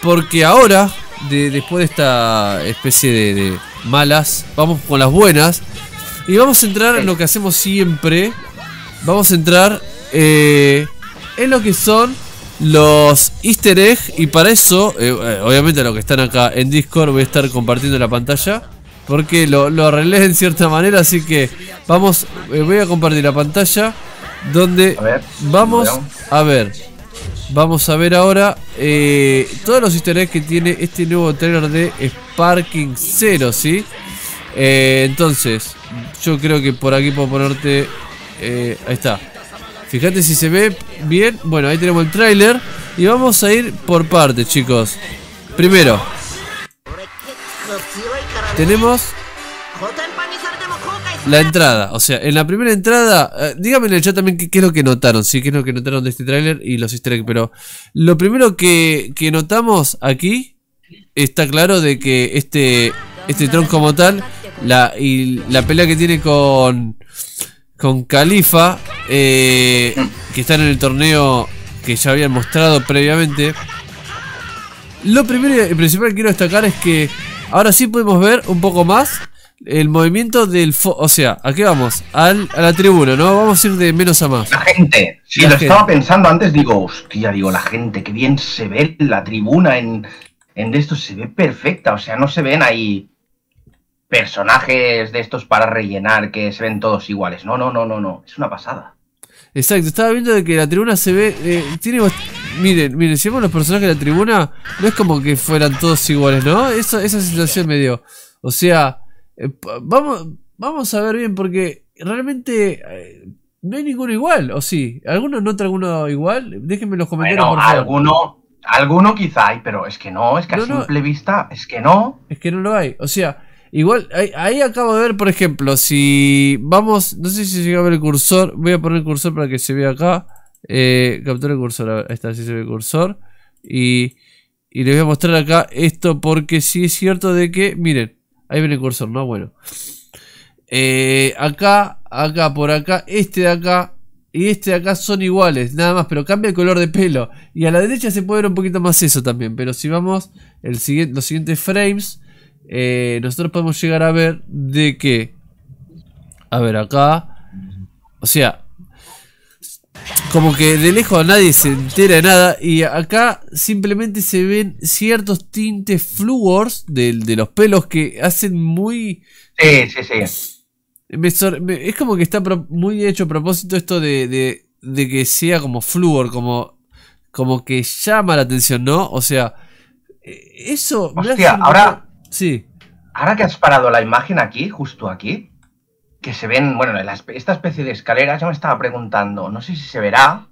Porque ahora, después de esta especie de, malas, vamos con las buenas. Y vamos a entrar en lo que hacemos siempre. Vamos a entrar eh, en lo que son los easter eggs. Y para eso, obviamente eh, eh, obviamente los que están acá en Discord, voy a estar compartiendo la pantalla. Porque lo, arreglé en cierta manera, así que vamos, voy a compartir la pantalla. Donde vamos a ver Vamos a ver ahora eh, todos los historias que tiene este nuevo trailer de Sparking Zero, ¿sí? Eh, entonces, yo creo que por aquí puedo ponerte... Eh, ahí está. Fíjate si se ve bien. Bueno, ahí tenemos el trailer. Y vamos a ir por partes, chicos. Primero. Tenemos la entrada, o sea, en la primera entrada, Díganme eh, dígame en el chat también qué, es lo que notaron, sí, qué es lo que notaron de este tráiler y los easter pero lo primero que, notamos aquí está claro de que este, este tron como tal, la, y la pelea que tiene con, con Califa, eh, que están en el torneo que ya habían mostrado previamente, lo primero y principal que quiero destacar es que ahora sí podemos ver un poco más el movimiento del... o sea, ¿a qué vamos? a la tribuna, ¿no? Vamos a ir de menos a más. La gente. Si lo estaba pensando antes, digo, hostia, digo, la gente, qué bien se ve la tribuna en, en esto, se ve perfecta. O sea, no se ven ahí personajes de estos para rellenar que se ven todos iguales. No, no, no, no, no. Es una pasada. Exacto, estaba viendo de que la tribuna se ve. Eh, tiene Miren, miren, si vemos los personajes de la tribuna, no es como que fueran todos iguales, ¿no? Eso, esa situación me dio. O sea, eh, vamos, vamos a ver bien, porque realmente eh, no hay ninguno igual, ¿o sí? ¿Alguno nota alguno igual? Déjenme los comentarios, bueno, Alguno, alguno quizá hay, pero es que no, es que a simple vista, es que no. Es que no lo hay, o sea... Igual, ahí, acabo de ver, por ejemplo, si vamos, no sé si llega a ver el cursor, voy a poner el cursor para que se vea acá. Eh, captura el cursor, ahí está, si se ve el cursor. Y, y les voy a mostrar acá esto porque sí es cierto de que, miren, Ahí viene el cursor, ¿no? Bueno. Eh, acá, acá, por acá, este de acá y este de acá son iguales, nada más, pero cambia el color de pelo. Y a la derecha se puede ver un poquito más eso también, pero si vamos el los siguientes frames, eh, nosotros podemos llegar a ver de que, a ver acá, o sea, como que de lejos nadie se entera de nada y acá simplemente se ven ciertos tintes fluors de, los pelos que hacen muy... Sí, sí, sí. es como que está muy hecho a propósito esto de, que sea como fluor, como, como que llama la atención, ¿no? O sea, e, eso... ahora... Sí. Ahora que has parado la imagen aquí, justo aquí, que se ven, bueno, esta especie de escaleras, yo me estaba preguntando, no sé si se verá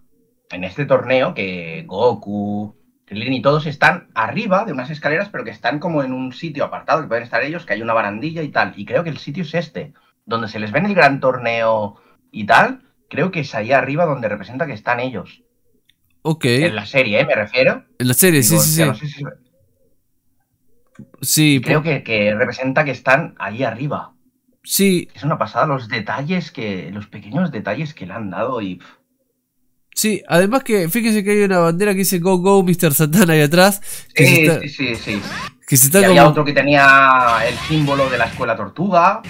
en este torneo que Goku, Krillin y todos están arriba de unas escaleras, pero que están como en un sitio apartado, que pueden estar ellos, que hay una barandilla y tal. Y creo que el sitio es este, donde se les ve en el gran torneo y tal, creo que es ahí arriba donde representa que están ellos. Ok. En la serie, ¿eh? Me refiero. En la serie, sí, sí, sí. Creo que, que representa que están ahí arriba. Sí. Es una pasada los detalles que. los pequeños detalles que le han dado y. Sí, además que fíjense que hay una bandera que dice Go Go Mr. Santana ahí atrás. sí, sí, sí. Que se está había otro que tenía el símbolo de la escuela tortuga,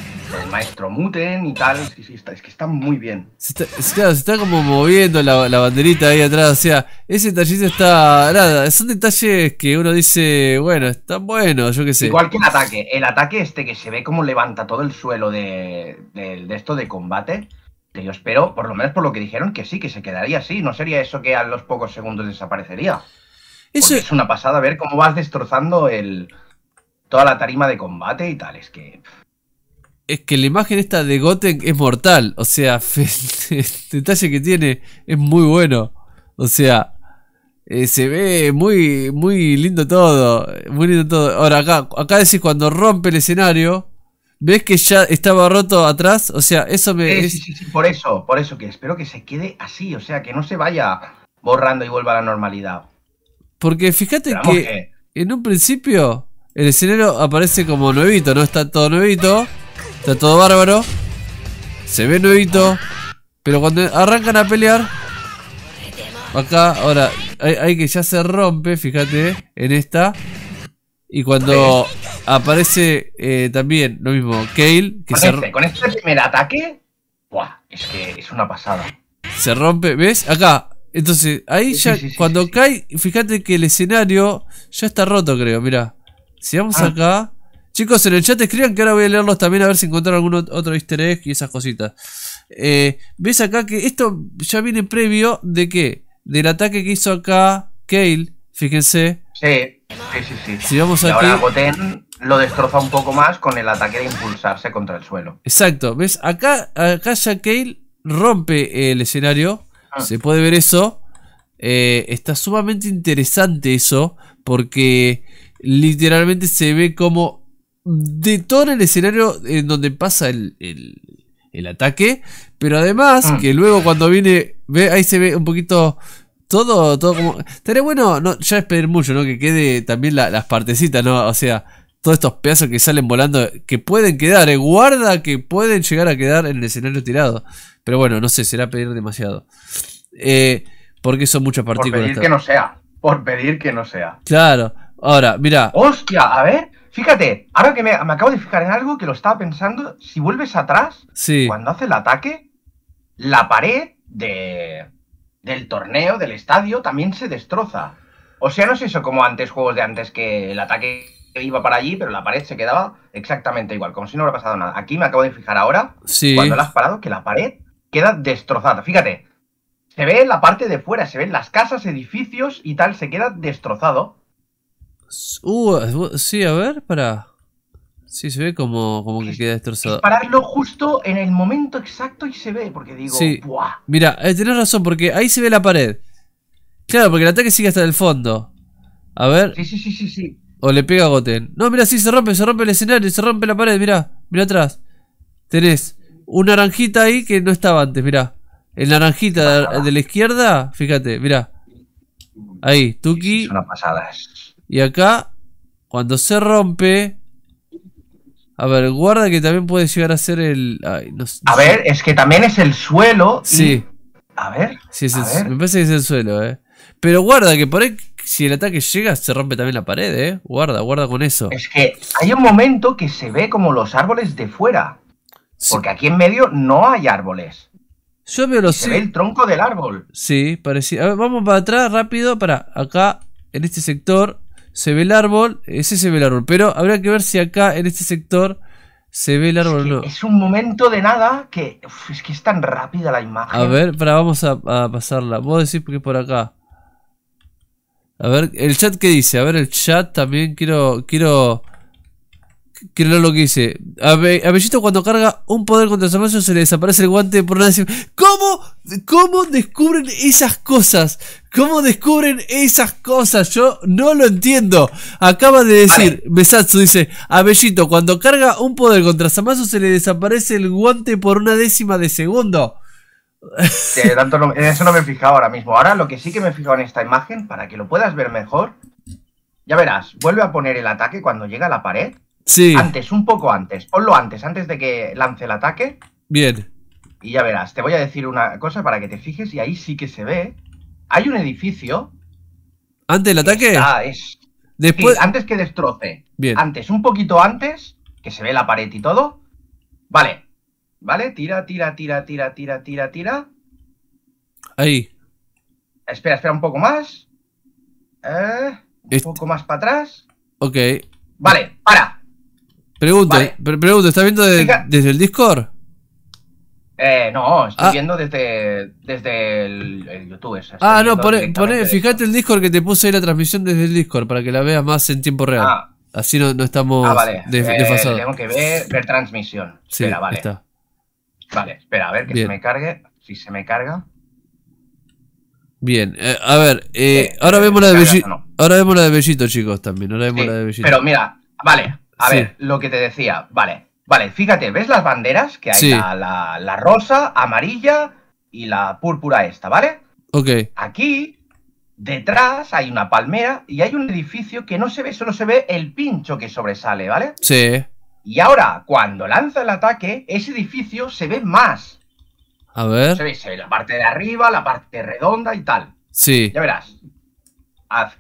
el maestro Muten y tal. es que está muy bien. Se está, claro, se está como moviendo la, banderita ahí atrás. O sea, ese detallito está. Nada, son detalles que uno dice, bueno, están buenos, yo qué sé. Igual que el ataque. El ataque este que se ve como levanta todo el suelo de, de esto de combate. Que yo espero, por lo menos por lo que dijeron, que sí, que se quedaría así. No sería eso que a los pocos segundos desaparecería. Pues es una pasada ver cómo vas destrozando el, toda la tarima de combate y tal. Es que. Es que la imagen esta de Goten es mortal. O sea, el detalle que tiene es muy bueno. O sea, eh, se ve muy, muy lindo todo. Muy lindo todo. Ahora, acá, acá decís cuando rompe el escenario. ¿Ves que ya estaba roto atrás? O sea, eso me. sí, sí, por eso, por eso que espero que se quede así, o sea, que no se vaya borrando y vuelva a la normalidad. Porque fíjate que, en un principio el escenario aparece como nuevito, ¿no? Está todo nuevito, está todo bárbaro, se ve nuevito, pero cuando arrancan a pelear, acá, ahora, hay, que ya se rompe, fíjate, en esta. Y cuando aparece eh, también lo mismo, Kale. Que se rompe este, con este primer ataque, ¡buah! es que es una pasada. Se rompe, ¿ves? Acá, entonces, ahí ya, cuando cae, fíjate que el escenario ya está roto, creo. Mirá, si vamos ah. acá. Chicos, en el chat escriban que ahora voy a leerlos también a ver si encuentran algún otro easter egg y esas cositas. Eh, Ves acá que esto ya viene previo de qué? Del ataque que hizo acá Kale, fíjense. Sí, sí, sí. sí. Si vamos aquí... Ahora Goten lo destroza un poco más con el ataque de impulsarse contra el suelo. Exacto, ¿ves? Acá, acá ya Kale rompe el escenario. Ah. se puede ver eso. Eh, está sumamente interesante eso, porque literalmente se ve como de todo el escenario en donde pasa el, ataque, pero además ah. que luego cuando viene, ve, ahí se ve un poquito todo, todo como... Estaría bueno, no, ya es pedir mucho, ¿no? Que quede también las partecitas, ¿no? O sea, todos estos pedazos que salen volando, que pueden quedar, eh, guarda que pueden llegar a quedar en el escenario tirado. Pero bueno, no sé, será pedir demasiado. Eh, porque son muchas partículas. Por pedir que no sea, por pedir que no sea. Claro, ahora, mira. Hostia, a ver, fíjate, ahora que me, acabo de fijar en algo que lo estaba pensando, si vuelves atrás, cuando hace el ataque, la pared de, del torneo, del estadio, también se destroza. O sea, no es eso como antes, juegos de antes que el ataque iba para allí, pero la pared se quedaba exactamente igual, como si no hubiera pasado nada. Aquí me acabo de fijar ahora, cuando la has parado, que la pared queda destrozada. Fíjate, se ve la parte de fuera, se ven las casas, edificios y tal, se queda destrozado. Uh, sí, a ver, para. Sí, se ve como, como que queda destrozado. Pararlo justo en el momento exacto y se ve, porque digo, Mira, eh, tienes razón, porque ahí se ve la pared. Claro, porque el ataque sigue hasta el fondo. A ver. Sí, sí, sí, sí, sí. O le pega a Goten. No, mira, sí, se rompe, se rompe el escenario, se rompe la pared, mira, mira atrás. Tenés una naranjita ahí que no estaba antes, mira. El naranjita de, la izquierda, fíjate, mira. Ahí, Tuki. Son pasadas. Y acá, cuando se rompe. A ver, guarda que también puede llegar a ser el. a ver, es que también es el suelo. Sí. A ver. Sí, es el, Me parece que es el suelo, eh. Pero guarda que por ahí si el ataque llega, se rompe también la pared, ¿eh? Guarda, guarda con eso. Es que hay un momento que se ve como los árboles de fuera. Porque aquí en medio no hay árboles. Yo veo los. Se ve el tronco del árbol. Sí, parecía. A ver, vamos para atrás rápido. Para acá, en este sector, se ve el árbol. Ese se ve el árbol. Pero habrá que ver si acá, en este sector, se ve el árbol es no. Es un momento de nada que. es que es tan rápida la imagen. A ver, para, vamos a, pasarla. Vos decís que por acá. A ver, el chat que dice. A ver, el chat también quiero. Quiero. Quiero lo que dice. A, Bellito cuando carga un poder contra Samayo se le desaparece el guante por una décima ¿Cómo? ¿Cómo descubren esas cosas? ¿Cómo descubren esas cosas? Yo no lo entiendo. Acaba de decir, Besatsu dice, a cuando carga un poder contra Samasu se le desaparece el guante por una décima de segundo eso no me he fijado ahora mismo. Ahora lo que sí que me he fijado en esta imagen, para que lo puedas ver mejor, ya verás, vuelve a poner el ataque cuando llega a la pared. Sí. Antes, un poco antes. lo antes, antes de que lance el ataque. Bien. Y ya verás, te voy a decir una cosa para que te fijes y ahí sí que se ve. Hay un edificio. ¿Antes del ataque? Ah, es. Después... antes que destroce. Bien. Antes, un poquito antes, que se ve la pared y todo. Vale, ¿Vale? Tira, tira, tira, tira, tira, tira, tira. Ahí. Espera, espera un poco más. Eh, un poco más para atrás. Ok. Vale, para. Pregunta, pregunto, pregunta, ¿estás viendo desde el Discord? Eh, no, estoy ah. viendo desde, desde el, YouTube. Ah, no, pone, fíjate el Discord que te puse ahí la transmisión desde el Discord para que la veas más en tiempo real. Ah. Así no, no estamos ah, vale. Eh, desfasados. tengo que ver, transmisión. Sí, Espera, Está. Vale, espera, a ver que se me cargue. Si se me carga. Bien, eh, a ver, eh, ahora, vemos la de besito, ahora vemos la de besito, chicos, también. Ahora vemos la de Pero mira, vale, a ver, lo que te decía, vale, vale, fíjate, ¿ves las banderas? Que hay la, la, rosa, amarilla y la púrpura esta, ¿vale? Ok. Aquí, detrás, hay una palmera y hay un edificio que no se ve, solo se ve el pincho que sobresale, ¿vale? Sí. Y ahora, cuando lanza el ataque, ese edificio se ve más. A ver. Se ve, la parte de arriba, la parte redonda y tal. Sí. Ya verás.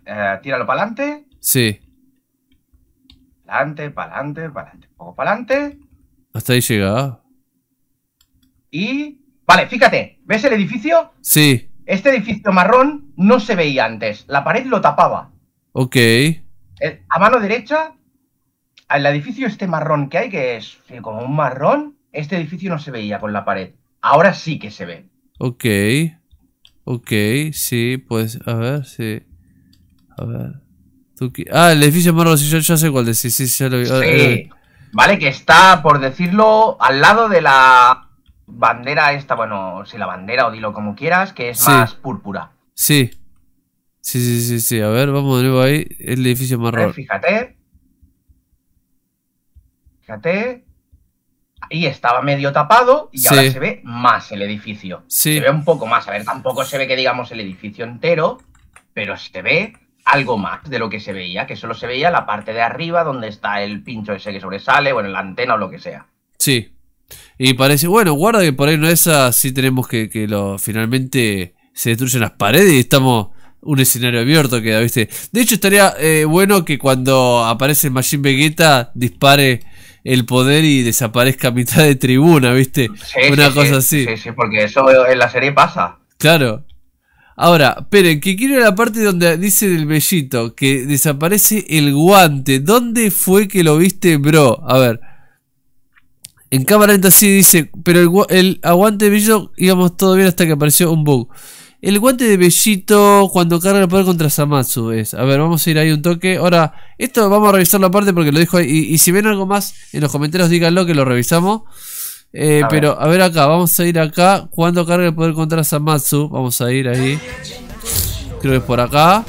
Eh, tíralo para adelante. Sí. adelante, para adelante, para adelante. Un poco para adelante. Hasta ahí llega. Y. Vale, fíjate. ¿Ves el edificio? Sí. Este edificio marrón no se veía antes. La pared lo tapaba. Ok. Eh, a mano derecha el edificio este marrón que hay, que es como un marrón, este edificio no se veía con la pared. Ahora sí que se ve. Ok. Ok, sí, pues, a ver, sí. A ver. ah, el edificio marrón, sí, yo, sé cuál es. Sí, ah, sí, lo eh. Sí. Vale, que está, por decirlo, al lado de la bandera esta, bueno, si la bandera o dilo como quieras, que es más púrpura. Sí. Sí, sí, sí, sí. A ver, vamos de nuevo ahí. El edificio marrón. fíjate. Fíjate. Ahí estaba medio tapado y ahora se ve más el edificio. Se ve un poco más. A ver, tampoco se ve que digamos el edificio entero, pero se ve algo más de lo que se veía, que solo se veía la parte de arriba donde está el pincho ese que sobresale, bueno, la antena o lo que sea. Sí. Y parece, bueno, guarda que por ahí no es así, tenemos que, lo, finalmente se destruyen las paredes y estamos un escenario abierto queda, ¿viste? De hecho, estaría eh, bueno que cuando aparece Machine Vegeta dispare el poder y desaparezca a mitad de tribuna, ¿viste? Una cosa así. Sí, sí, porque eso en la serie pasa. Claro. Ahora, esperen, que quiero la parte donde dice del bellito, que desaparece el guante. ¿Dónde fue que lo viste, bro? A ver. En cámara lenta sí dice, pero el, el aguante bello íbamos todo bien hasta que apareció un bug. El guante de Bellito cuando carga el poder contra Samatsu es. A ver, vamos a ir ahí un toque. Ahora, esto vamos a revisar la parte porque lo dijo ahí. Y, si ven algo más en los comentarios, díganlo que lo revisamos. Eh, pero, a ver acá, vamos a ir acá. Cuando carga el poder contra Samatsu. Vamos a ir ahí. Creo que es por acá.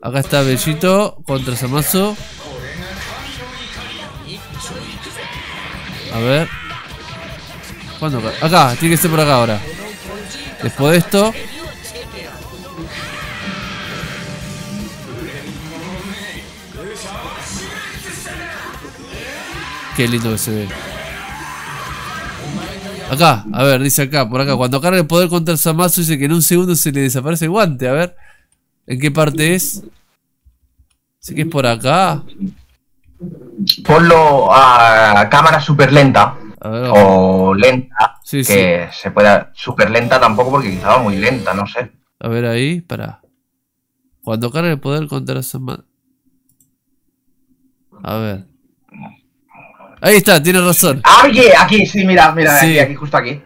Acá está Bellito contra Samatsu. A ver. Acá, tiene que ser por acá ahora. Después de esto... Qué lindo que se ve. Acá, a ver, dice acá, por acá. Cuando carga el poder contra el dice que en un segundo se le desaparece el guante. A ver, ¿en qué parte es? Sé que es por acá. Ponlo a cámara super lenta. O lenta, que se pueda. Súper lenta tampoco, porque quizá muy lenta, no sé. A ver ahí, para. Cuando cargue el poder contra A ver. Ahí está, tiene razón. ¡Ay, ah, aquí, sí, mira, mira, Aquí, justo aquí.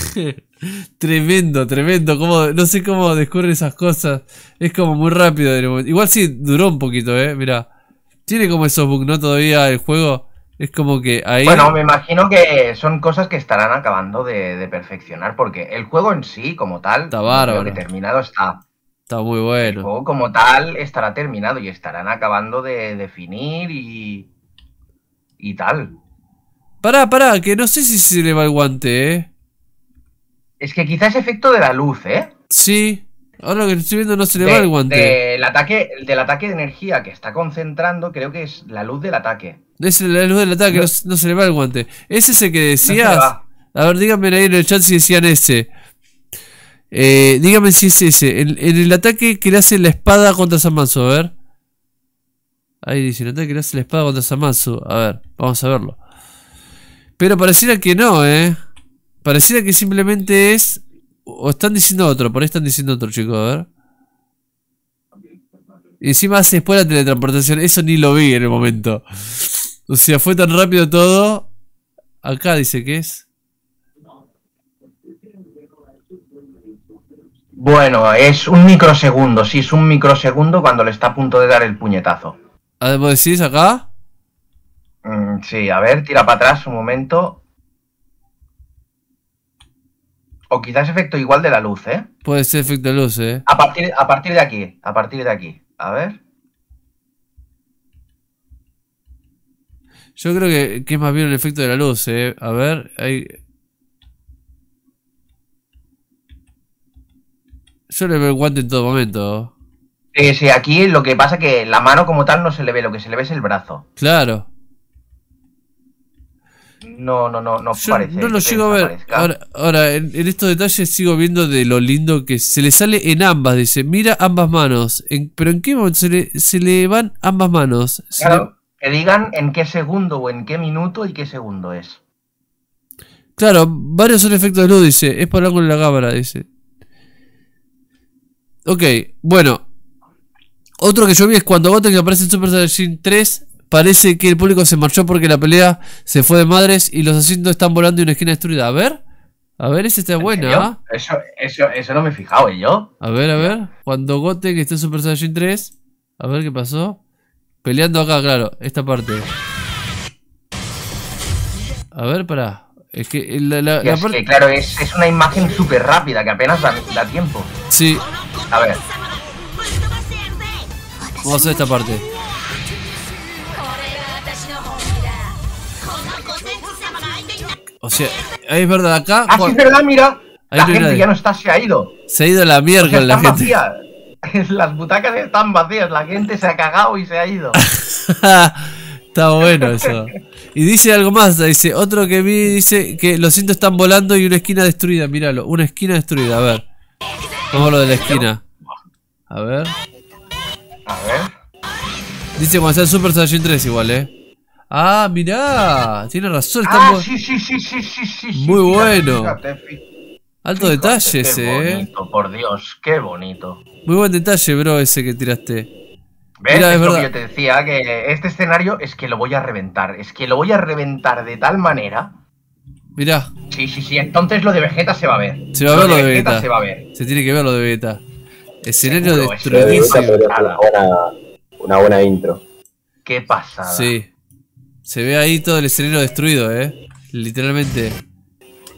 tremendo, tremendo. Como, no sé cómo descubre esas cosas. Es como muy rápido. Igual sí, duró un poquito, eh. Mira. Tiene como esos bugs, ¿no? Todavía el juego. Es como que ahí... Bueno, me imagino que son cosas que estarán acabando de, perfeccionar, porque el juego en sí, como tal, está terminado está. Está muy bueno. El juego como tal estará terminado y estarán acabando de definir y. y tal. ¡Para, para! que no sé si se le va el guante, ¿eh? Es que quizás efecto de la luz, ¿eh? Sí. Ahora lo que estoy viendo no se le va el guante. El ataque, del ataque de energía que está concentrando, creo que es la luz del ataque. Es la luz del ataque, no, se le va el guante. ¿Es ese que decías? a ver, díganme ahí en el chat si decían ese. Eh, dígame si es ese. En, el ataque que le hace la espada contra Samanzo a ver. Ahí dice, el ataque que le hace la espada contra Samazu. A ver, vamos a verlo. Pero pareciera que no, ¿eh? Pareciera que simplemente es... O están diciendo otro, por ahí están diciendo otro, chicos, a ver. Y encima hace después la teletransportación. Eso ni lo vi en el momento. O sea, fue tan rápido todo. Acá dice que es. Bueno, es un microsegundo, sí, es un microsegundo cuando le está a punto de dar el puñetazo. ¿A ver, decís acá? Mm, sí, a ver, tira para atrás un momento. O quizás efecto igual de la luz, ¿eh? Puede ser efecto de luz, ¿eh? A partir, a partir de aquí, a partir de aquí. A ver. Yo creo que, es más bien el efecto de la luz, ¿eh? A ver, ahí. Yo le veo el guante en todo momento. Sí, aquí lo que pasa es que la mano como tal no se le ve, lo que se le ve es el brazo. Claro. No, no, no, no Yo No lo llego a ver. Ahora, ahora en, estos detalles sigo viendo de lo lindo que se le sale en ambas. Dice, mira ambas manos. pero ¿en qué momento se le, van ambas manos? claro. Que digan en qué segundo o en qué minuto y qué segundo es. Claro, varios son efectos de luz, dice. Es por algo en la cámara, dice. Ok, bueno. Otro que yo vi es cuando Goten aparece en Super Saiyan 3. Parece que el público se marchó porque la pelea se fue de madres y los asientos están volando y una esquina destruida. A ver. A ver, ese está bueno, ¿ah? Eso, no me he fijado yo. A ver, a ver. Cuando Goten está en Super Saiyan 3. A ver qué pasó. Peleando acá, claro, esta parte. A ver, pará. Es que eh, la, claro, es, es, una imagen súper rápida que apenas da, da, tiempo. Sí. A ver. Vamos a hacer esta parte. O sea, es verdad, acá. Ah, sí, es verdad, mira. la gente ya no está, se ha ido. Se ha ido la mierda o la gente. Las butacas están vacías, la gente se ha cagado y se ha ido. Está bueno eso. Y dice algo más, dice, otro que vi dice que los cintos están volando y una esquina destruida, miralo una esquina destruida, a ver. Vamos lo de la esquina. A ver. A ver. Dice cuando sea Super Saiyan 3 igual, eh. Ah, mirá, tiene razón. Está ah, sí, Muy bueno. Alto detalle ese, qué eh. bonito, Por Dios, qué bonito. Muy buen detalle, bro, ese que tiraste. ¿Ves? Mira, es, yo te decía, que este escenario es que lo voy a reventar. Es que lo voy a reventar de tal manera. Mira. Sí, sí, sí. Entonces lo de Vegeta se va a ver. Se va a ver lo, de, Vegeta, Se va a ver. Se tiene que ver lo de Vegeta. Escenario destruido. una, buena, una buena intro. Qué pasada. Sí. Se ve ahí todo el escenario destruido, eh. Literalmente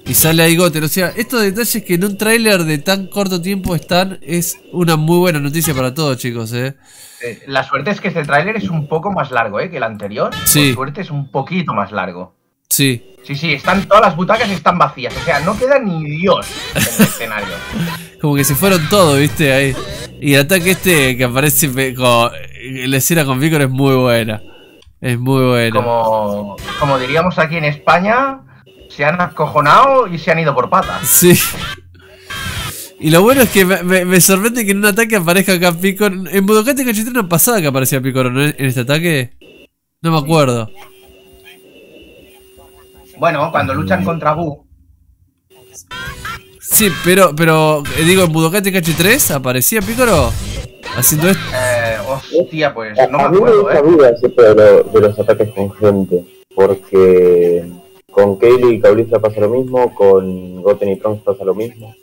y sale ahí Goten. O sea, estos detalles que en un tráiler de tan corto tiempo están es una muy buena noticia para todos, chicos. ¿eh? eh la suerte es que este tráiler es un poco más largo ¿eh? que el anterior. Sí. La suerte es un poquito más largo. Sí. Sí, sí, están todas las butacas están vacías. O sea, no queda ni Dios en el escenario. Como que se fueron todos, viste, ahí. Y el ataque este que aparece con... La escena con Víctor es muy buena. Es muy buena. Como, como diríamos aquí en España, se han acojonado y se han ido por patas. Sí. Y lo bueno es que me, sorprende que en un ataque aparezca acá Piccolo. En TKH3 no pasaba que aparecía Picoro ¿no? En este ataque. No me acuerdo. Bueno, cuando luchan contra Bu. Sí, pero, pero eh, digo, en Budokate kh 3 aparecía Picoro? haciendo esto. Eh, hostia, pues no me acuerdo, eh. duda siempre de, los ataques con gente, porque con Kaylee y Cauliza pasa lo mismo, con Goten y Trunks pasa lo mismo.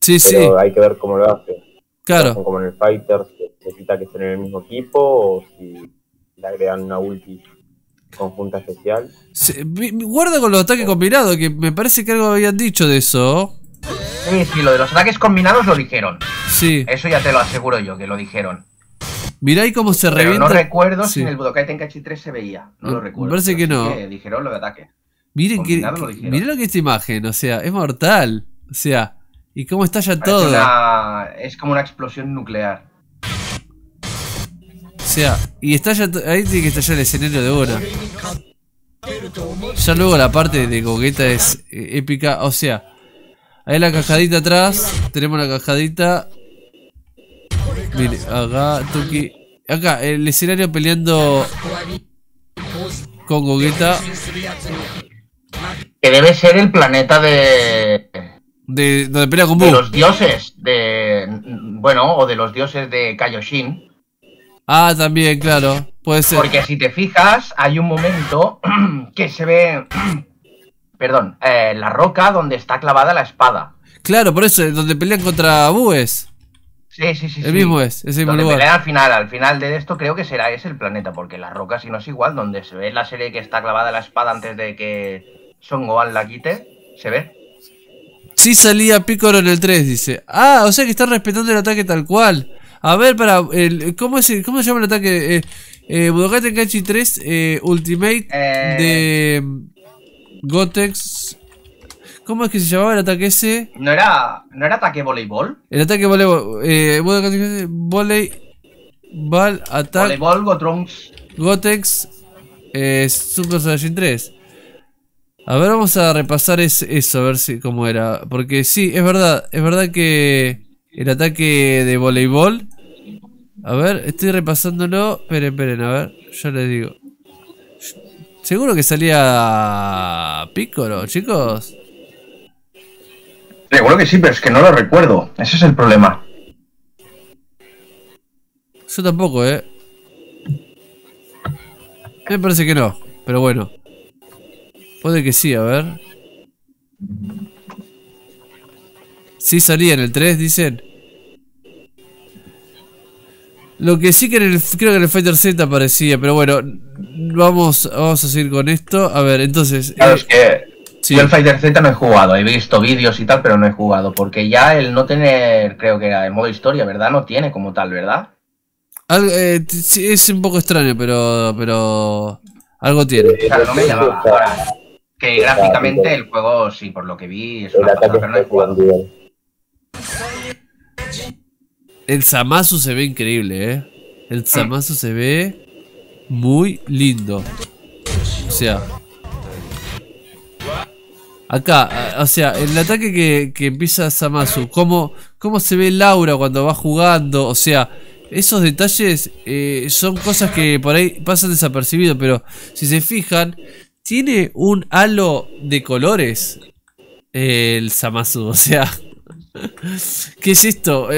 Sí, pero sí. Hay que ver cómo lo hace. Claro. Como en el Fighter, si necesita que estén en el mismo equipo o si le agregan una ulti conjunta especial. guarda con los ataques combinados, que me parece que algo habían dicho de eso. Sí, sí, lo de los ataques combinados lo dijeron. Sí. Eso ya te lo aseguro yo, que lo dijeron. Mira ahí cómo se Pero revienta. no recuerdo si en el Budokai Tenkaichi 3 se veía. No, lo recuerdo. Me parece que no. dijeron lo de ataque. Miren, que, miren lo que es esta imagen, o sea, es mortal. O sea, ¿y cómo estalla Parece todo? es como una explosión nuclear. O sea, y estalla ahí tiene que estallar el escenario de una. Ya luego la parte de Gogeta es eh, épica, o sea, ahí la cajadita atrás, tenemos la cajadita. Miren, acá, Tuki. Acá, el escenario peleando con Gogeta que debe ser el planeta de. De donde pelea con De los dioses de. Bueno, o de los dioses de Kaioshin. Ah, también, claro. Puede ser. Porque si te fijas, hay un momento que se ve. Perdón, eh, la roca donde está clavada la espada. Claro, por eso, donde pelean contra Bues. Sí, sí, sí. El mismo es, el mismo donde Pelean al final, al final de esto creo que será ese el planeta, porque la roca si no es igual, donde se ve la serie que está clavada la espada antes de que son Gohan la quite, ¿se ve? Si salía Picoro en el 3, dice. Ah, o sea que está respetando el ataque tal cual. A ver, para, el, ¿cómo, es ¿cómo se llama el ataque? Eh, eh, 3 eh, Ultimate eh. de mm, Gotex. ¿Cómo es que se llamaba el ataque ese? ¿No era, ¿no era ataque voleibol? El ataque voleibol. Eh, Budokai 3, Voleibol, ataque Voleibol, Gotrunks. Gotex eh, Super Saiyan 3. A ver, vamos a repasar eso, a ver si cómo era. Porque sí, es verdad, es verdad que el ataque de voleibol. A ver, estoy repasándolo. Esperen, esperen, a ver, yo le digo. Seguro que salía Piccolo, chicos. Seguro que sí, pero es que no lo recuerdo. Ese es el problema. Yo tampoco, eh. Me parece que no, pero bueno. Puede que sí, a ver. Sí salía en el 3, dicen. Lo que sí que creo que en el Fighter Z aparecía, pero bueno, vamos, vamos a seguir con esto. A ver, entonces... Claro, eh, es que sí. yo el Fighter Z no he jugado, he visto vídeos y tal, pero no he jugado, porque ya el no tener, creo que era el modo historia, ¿verdad? No tiene como tal, ¿verdad? Eh, sí, es un poco extraño, pero, pero algo tiene. Que gráficamente el juego, sí, por lo que vi, es el una pero no he jugado. El Samasu se ve increíble, ¿eh? El Samasu mm. se ve muy lindo. O sea... Acá, o sea, el ataque que, que empieza Samasu, cómo, cómo se ve Laura cuando va jugando, o sea, esos detalles eh, son cosas que por ahí pasan desapercibidos, pero si se fijan, tiene un halo de colores el Samasu, o sea. ¿Qué es esto?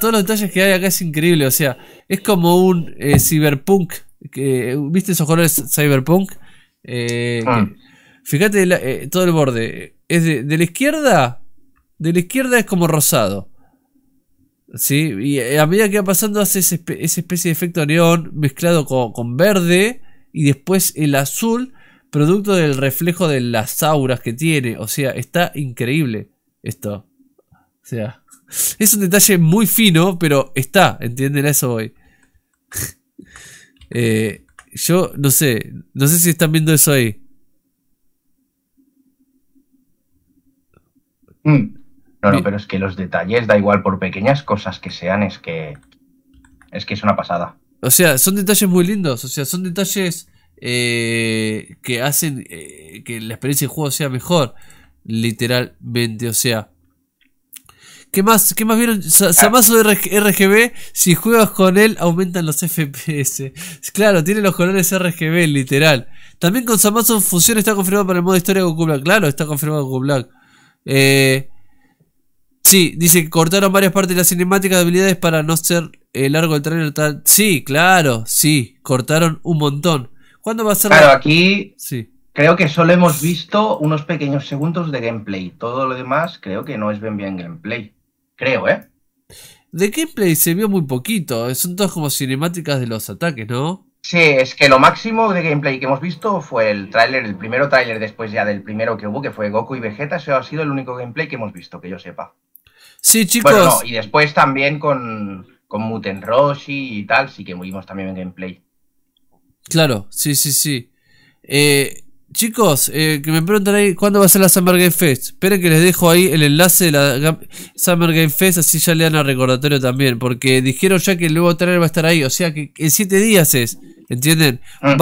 todos los detalles que hay acá es increíble, o sea, es como un eh, cyberpunk. Que, ¿Viste esos colores cyberpunk? Eh, ah. fíjate eh, todo el borde. Es de, la izquierda, de la izquierda es como rosado. ¿Sí? Y a medida que va pasando hace esa, especie de efecto neón mezclado con verde y después el azul producto del reflejo de las auras que tiene. O sea, está increíble esto. O sea, es un detalle muy fino, pero está, ¿entienden? eso hoy. Eh, yo no sé, no sé si están viendo eso ahí. Mm. No, no, pero es que los detalles, da igual por pequeñas cosas que sean, es que es que es una pasada. O sea, son detalles muy lindos, o sea, son detalles eh, que hacen eh, que la experiencia de juego sea mejor, literalmente. O sea, ¿qué más, qué más vieron? de ah. RGB, si juegas con él, aumentan los FPS. Claro, tiene los colores RGB, literal. También con Samasu Fusión está confirmado para el modo historia de Goku Black. Claro, está confirmado Goku Black. Eh, sí, dice que cortaron varias partes de la cinemática de habilidades para no ser largo el trailer tal. Sí, claro, sí, cortaron un montón. ¿Cuándo va a ser? Claro, aquí creo que solo hemos visto unos pequeños segundos de gameplay. Todo lo demás creo que no es bien bien gameplay. Creo, ¿eh? De gameplay se vio muy poquito. Son todas como cinemáticas de los ataques, ¿no? Sí, es que lo máximo de gameplay que hemos visto fue el tráiler, el primero tráiler después ya del primero que hubo, que fue Goku y Vegeta. Eso ha sido el único gameplay que hemos visto, que yo sepa. Sí, chicos. Bueno, y después también con, con Muten Roshi y tal, sí que vimos también en gameplay. Claro, sí, sí, sí. Eh, chicos, eh, que me preguntan ahí cuándo va a ser la Summer Game Fest. Esperen que les dejo ahí el enlace de la Summer Game Fest, así ya le dan al recordatorio también. Porque dijeron ya que el nuevo trailer va a estar ahí, o sea que en 7 días es, ¿entienden? Ah.